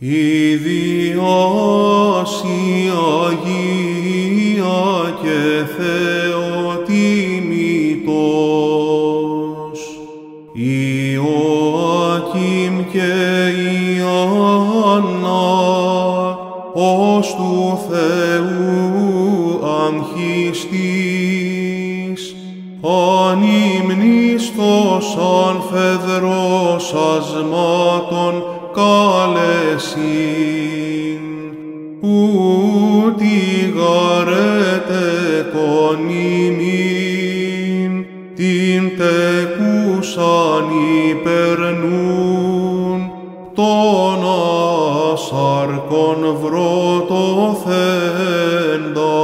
Υδίος Αγία και Θεοτιμητός, Ιωακήμ και Ιωάννα, ως του Θεού αμχιστής, ανυμνίστος Ανφεδρός Ασμά, ούτι γαρέτε garete ημίν την τεκούσαν υπερνούν τον ασάρκον κον το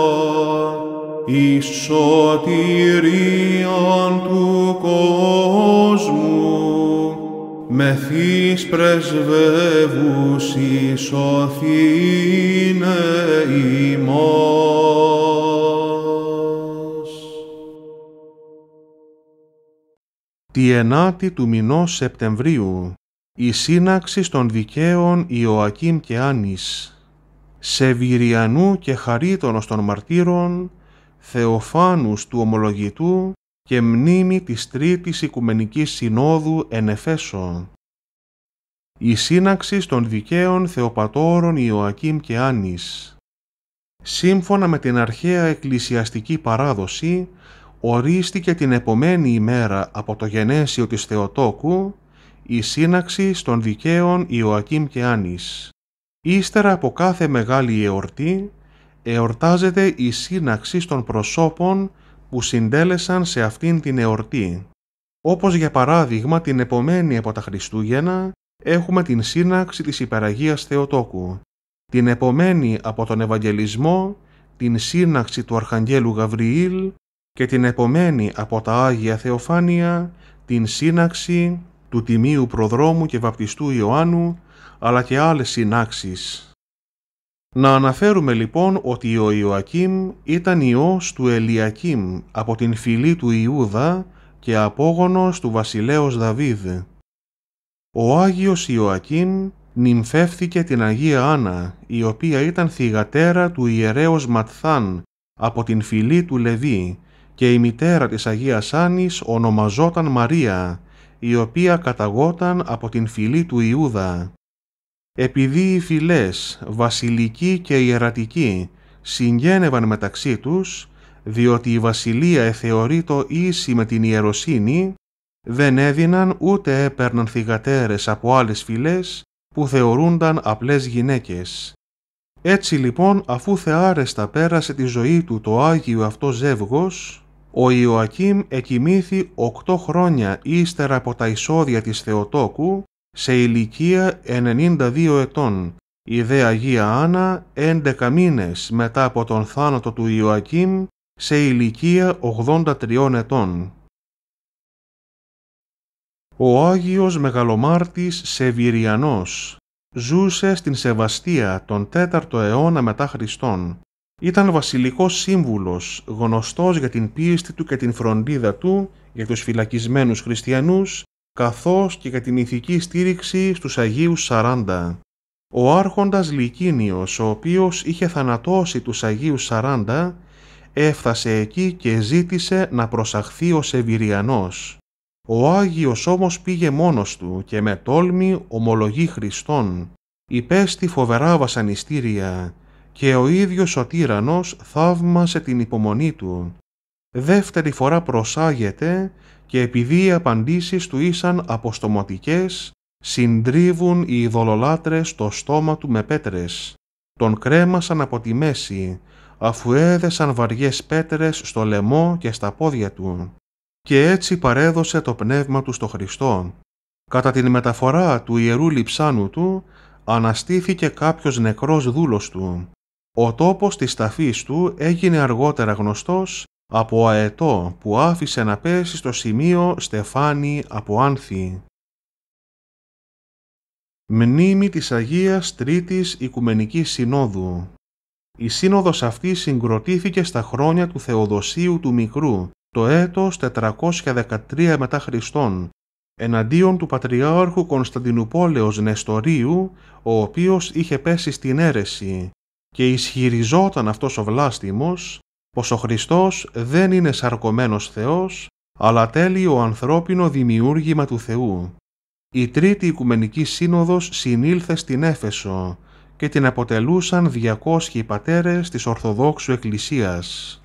η σωτηρίαν του κόσμου μεθύς πρεσβεύουσι σωθήνε ημός. Τη ενάτη του μηνός Σεπτεμβρίου, η σύναξη των δικαίων Ιωακήμ και Άνης, σεβηριανου και Χαρίτονος των Μαρτύρων, Θεοφάνους του Ομολογητού και μνήμη της Τρίτης Οικουμενικής Συνόδου εν Εφέσο. Η σύναξη των δικαίων Θεοπατώρων Ιωακήμ και Άνης. Σύμφωνα με την αρχαία εκκλησιαστική παράδοση, ορίστηκε την επομένη ημέρα από το γενέσιο της Θεοτόκου η σύναξη των δικαίων Ιωακήμ και Άνης. Ύστερα από κάθε μεγάλη εορτή, εορτάζεται η σύναξη των προσώπων που συντέλεσαν σε αυτήν την εορτή. Όπως για παράδειγμα την επομένη από τα Χριστούγεννα έχουμε την σύναξη της Υπεραγίας Θεοτόκου, την επομένη από τον Ευαγγελισμό, την σύναξη του Αρχαγγέλου Γαβριήλ και την επομένη από τα Άγια Θεοφάνεια, την σύναξη του Τιμίου Προδρόμου και Βαπτιστού Ιωάννου, αλλά και άλλες συνάξεις. Να αναφέρουμε λοιπόν ότι ο Ιωακήμ ήταν ιός του Ελιακήμ από την φυλή του Ιούδα και απόγονος του βασιλέως Δαβίδ. Ο Άγιος Ιωακήμ νυμφεύθηκε την Αγία Άννα, η οποία ήταν θυγατέρα του ιερέως Ματθάν από την φυλή του Λεβί και η μητέρα της Αγίας Άννης ονομαζόταν Μαρία, η οποία καταγόταν από την φυλή του Ιούδα επειδή οι φυλές βασιλική και ιερατική συγγένευαν μεταξύ τους, διότι η βασιλεία το ίση με την ιεροσύνη, δεν έδιναν ούτε έπαιρναν θυγατέρες από άλλες φυλές που θεωρούνταν απλές γυναίκες. Έτσι λοιπόν αφού θεάρεστα πέρασε τη ζωή του το Άγιο αυτό ζεύγος, ο Ιωακήμ εκοιμήθη οκτώ χρόνια ύστερα από τα εισόδια της Θεοτόκου σε ηλικία 92 ετών, η δε Αγία Άννα 11 μήνες μετά από τον θάνατο του Ιωακήμ σε ηλικία 83 ετών. Ο Άγιος Μεγαλομάρτης Σεβυριανός ζούσε στην Σεβαστία τον 4ο αιώνα μετά Χριστόν. Ήταν βασιλικός σύμβουλος, γνωστός για την πίστη του και την φροντίδα του για τους φυλακισμένους χριστιανούς καθώς και για την ηθική στήριξη στους Αγίους Σαράντα. Ο άρχοντας Λικίνιος, ο οποίος είχε θανατώσει τους Αγίους Σαράντα, έφτασε εκεί και ζήτησε να προσαχθεί ο Σεβυριανός. Ο Άγιος όμως πήγε μόνος του και με τόλμη ομολογεί Χριστόν. Υπέστη φοβερά βασανιστήρια και ο ίδιος ο τύρανος θαύμασε την υπομονή του δεύτερη φορά προσάγεται και επειδή οι απαντήσεις του ήσαν αποστοματικές, συντρίβουν οι ειδωλολάτρες το στόμα του με πέτρες. Τον κρέμασαν από τη μέση, αφού έδεσαν βαριές πέτρες στο λαιμό και στα πόδια του. Και έτσι παρέδωσε το πνεύμα του στο Χριστό. Κατά την μεταφορά του ιερού λιψάνου του, αναστήθηκε κάποιος νεκρός δούλος του. Ο τόπος της ταφής του έγινε αργότερα γνωστός από αετό που άφησε να πέσει στο σημείο στεφάνι από άνθη. Μνήμη της Αγίας Τρίτης Οικουμενικής Συνόδου Η σύνοδος αυτή συγκροτήθηκε στα χρόνια του Θεοδοσίου του Μικρού, το έτος 413 μετά Χριστόν, εναντίον του Πατριάρχου Κωνσταντινουπόλεως Νεστορίου, ο οποίος είχε πέσει στην αίρεση και ισχυριζόταν αυτός ο βλάστημος πως ο Χριστός δεν είναι σαρκωμένος Θεός, αλλά τέλειο ανθρώπινο δημιούργημα του Θεού. Η Τρίτη Οικουμενική Σύνοδος συνήλθε στην Έφεσο και την αποτελούσαν 200 πατέρες της Ορθοδόξου Εκκλησίας.